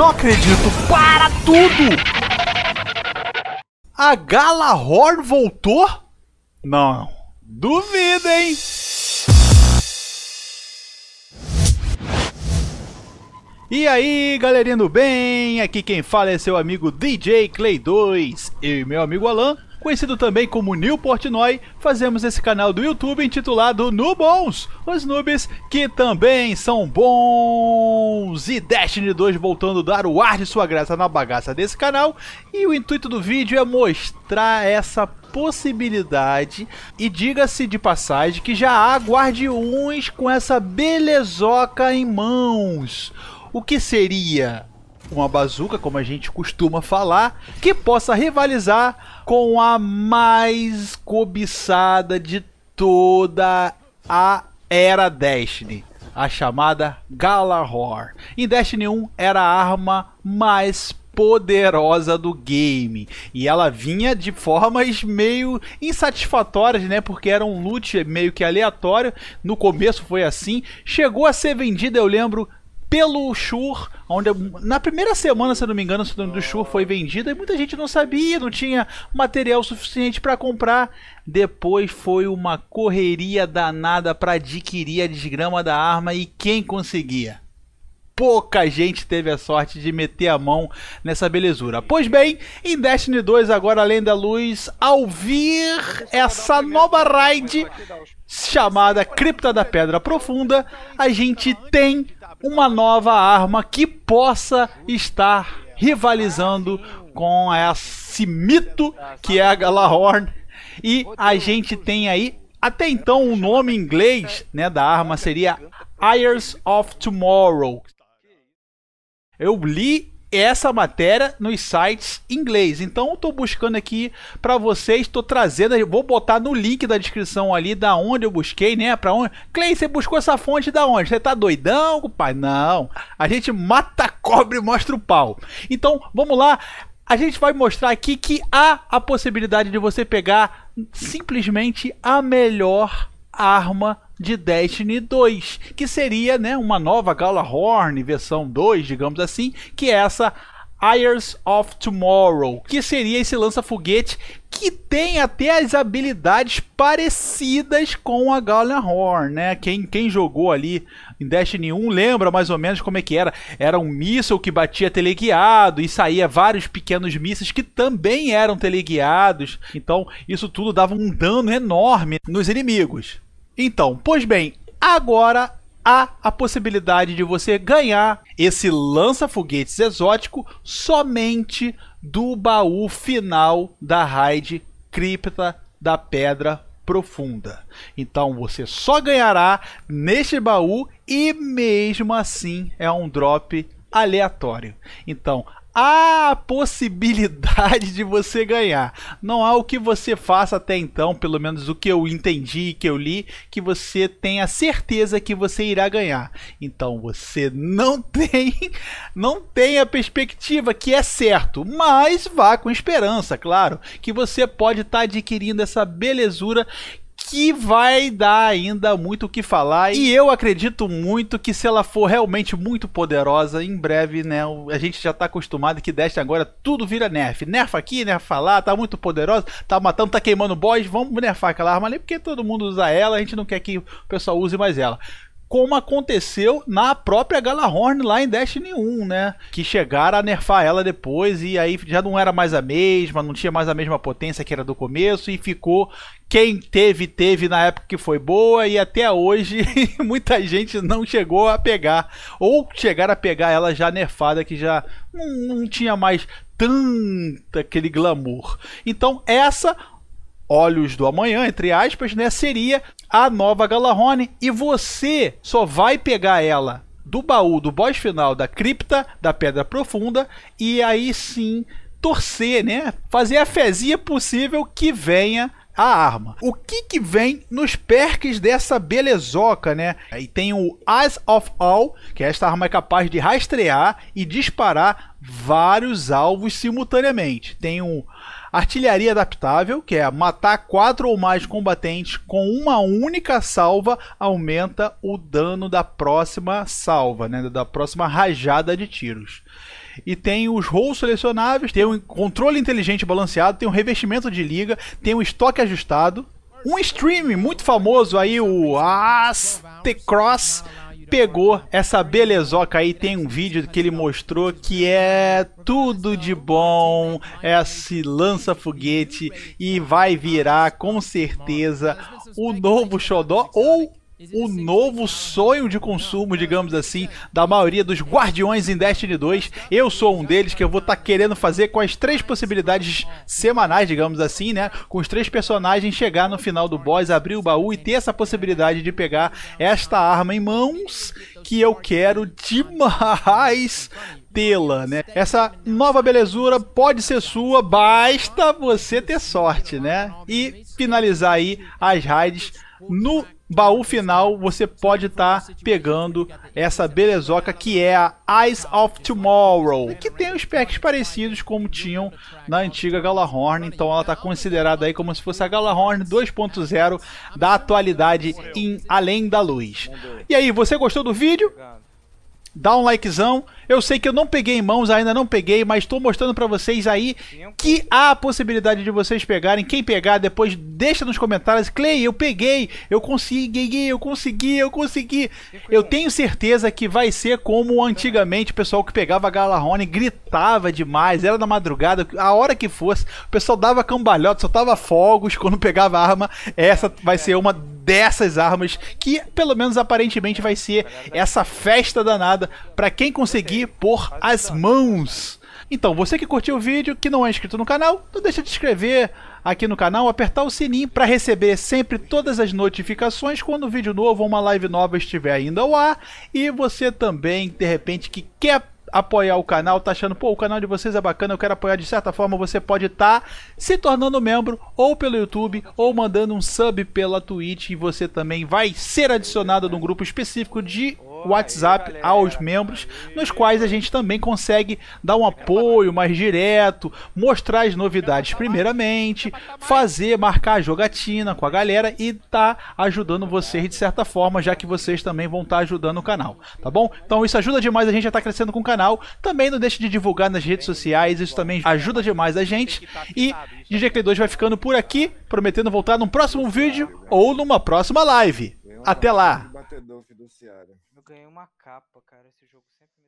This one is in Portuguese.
Não acredito! Para tudo! A Gala Horror voltou? Não. Duvido, hein? E aí, galerinha do bem? Aqui quem fala é seu amigo DJ Clay 2. e meu amigo Alan conhecido também como Neil Portnoy, fazemos esse canal do YouTube intitulado Nubons, os noobs que também são bons. E Destiny 2 voltando a dar o ar de sua graça na bagaça desse canal. E o intuito do vídeo é mostrar essa possibilidade e diga-se de passagem que já há guardiões com essa belezoca em mãos. O que seria uma bazuca, como a gente costuma falar, que possa rivalizar com a mais cobiçada de toda a era Destiny, a chamada Galahor. Em Destiny 1 era a arma mais poderosa do game. E ela vinha de formas meio insatisfatórias, né? Porque era um loot meio que aleatório. No começo foi assim. Chegou a ser vendida, eu lembro, pelo Shur, onde na primeira semana, se não me engano, o do Shur foi vendido e muita gente não sabia, não tinha material suficiente para comprar. Depois foi uma correria danada para adquirir a desgrama da arma e quem conseguia? pouca gente teve a sorte de meter a mão nessa belezura. Pois bem, em Destiny 2, agora além da luz, ao vir essa nova raid chamada Cripta da Pedra Profunda, a gente tem uma nova arma que possa estar rivalizando com esse mito que é a Galahorn. E a gente tem aí, até então, o um nome em inglês né, da arma seria Ayers of Tomorrow. Eu li essa matéria nos sites inglês. Então eu tô buscando aqui para vocês, tô trazendo, vou botar no link da descrição ali da onde eu busquei, né? Para onde? Clay, você buscou essa fonte da onde? Você tá doidão, pai? Não. A gente mata cobre cobra e mostra o pau. Então, vamos lá. A gente vai mostrar aqui que há a possibilidade de você pegar simplesmente a melhor arma de Destiny 2, que seria né, uma nova Galahorn versão 2, digamos assim, que é essa Ayers of Tomorrow, que seria esse lança-foguete que tem até as habilidades parecidas com a Galahorn, né? Quem, quem jogou ali em Destiny 1 lembra mais ou menos como é que era. Era um míssil que batia teleguiado e saía vários pequenos mísseis que também eram teleguiados. Então, isso tudo dava um dano enorme nos inimigos. Então, pois bem, agora há a possibilidade de você ganhar esse lança-foguetes exótico somente do baú final da raid Cripta da Pedra Profunda. Então você só ganhará neste baú e mesmo assim é um drop aleatório. Então, há a possibilidade de você ganhar. Não há o que você faça até então, pelo menos o que eu entendi e que eu li, que você tenha certeza que você irá ganhar. Então você não tem, não tem a perspectiva que é certo, mas vá com esperança, claro, que você pode estar tá adquirindo essa belezura que vai dar ainda muito o que falar. E eu acredito muito que se ela for realmente muito poderosa, em breve, né? A gente já tá acostumado que Destiny agora tudo vira nerf. Nerfa aqui, nerfa lá, tá muito poderosa, tá matando, tá queimando boss, vamos nerfar aquela arma ali, porque todo mundo usa ela, a gente não quer que o pessoal use mais ela como aconteceu na própria Galahorn lá em Destiny 1, né? Que chegaram a nerfar ela depois e aí já não era mais a mesma, não tinha mais a mesma potência que era do começo e ficou quem teve, teve na época que foi boa e até hoje muita gente não chegou a pegar ou chegaram a pegar ela já nerfada que já não, não tinha mais tanta aquele glamour. Então essa Olhos do Amanhã, entre aspas, né? Seria a nova Galahorn. E você só vai pegar ela do baú do boss final da cripta da Pedra Profunda e aí sim torcer, né? Fazer a fezinha possível que venha a arma. O que que vem nos perks dessa belezoca, né? Aí tem o Eyes of All, que esta arma é capaz de rastrear e disparar vários alvos simultaneamente. Tem o Artilharia adaptável, que é matar quatro ou mais combatentes com uma única salva, aumenta o dano da próxima salva, né? da próxima rajada de tiros. E tem os rolls selecionáveis, tem um controle inteligente balanceado, tem um revestimento de liga, tem um estoque ajustado. Um stream muito famoso aí, o Astecross. Cross pegou essa belezoca aí, tem um vídeo que ele mostrou que é tudo de bom, é se lança foguete e vai virar com certeza o novo Xodó ou o novo né? sonho de consumo, digamos assim, da maioria dos guardiões em Destiny 2. Eu sou um deles que eu vou estar tá querendo fazer com as três possibilidades semanais, digamos assim, né? Com os três personagens chegar no final do boss, abrir o baú e ter essa possibilidade de pegar esta arma em mãos que eu quero demais tê-la, né? Essa nova belezura pode ser sua, basta você ter sorte, né? E finalizar aí as raids no baú final, você pode estar tá pegando essa belezoca que é a Eyes of Tomorrow, que tem os packs parecidos como tinham na antiga Galahorn, então ela está considerada aí como se fosse a Galahorn 2.0 da atualidade em Além da Luz. E aí, você gostou do vídeo? dá um likezão. Eu sei que eu não peguei em mãos, ainda não peguei, mas estou mostrando para vocês aí que há a possibilidade de vocês pegarem. Quem pegar, depois deixa nos comentários. Clay, eu peguei, eu consegui, eu consegui, eu consegui. Eu tenho certeza que vai ser como antigamente o pessoal que pegava a Galarrone gritava demais, era na madrugada, a hora que fosse. O pessoal dava cambalhota, soltava fogos quando pegava arma. Essa vai ser uma dessas armas que, pelo menos aparentemente, vai ser essa festa danada para quem conseguir pôr as mãos. Então, você que curtiu o vídeo, que não é inscrito no canal, não deixa de se inscrever aqui no canal, apertar o sininho para receber sempre todas as notificações quando um vídeo novo ou uma live nova estiver ainda ao ar. E você também, de repente, que quer apoiar o canal, tá achando, pô, o canal de vocês é bacana, eu quero apoiar de certa forma, você pode estar tá se tornando membro ou pelo YouTube ou mandando um sub pela Twitch e você também vai ser adicionado num grupo específico de WhatsApp aos membros, nos quais a gente também consegue dar um apoio mais direto, mostrar as novidades primeiramente, fazer, marcar a jogatina com a galera e tá ajudando vocês de certa forma, já que vocês também vão estar tá ajudando o canal, tá bom? Então isso ajuda demais a gente a estar tá crescendo com o canal. Também não deixe de divulgar nas redes sociais, isso também ajuda demais a gente. E DJ Play 2 vai ficando por aqui, prometendo voltar num próximo vídeo ou numa próxima live. Até lá! Eu ganhei uma capa, cara. Esse jogo sempre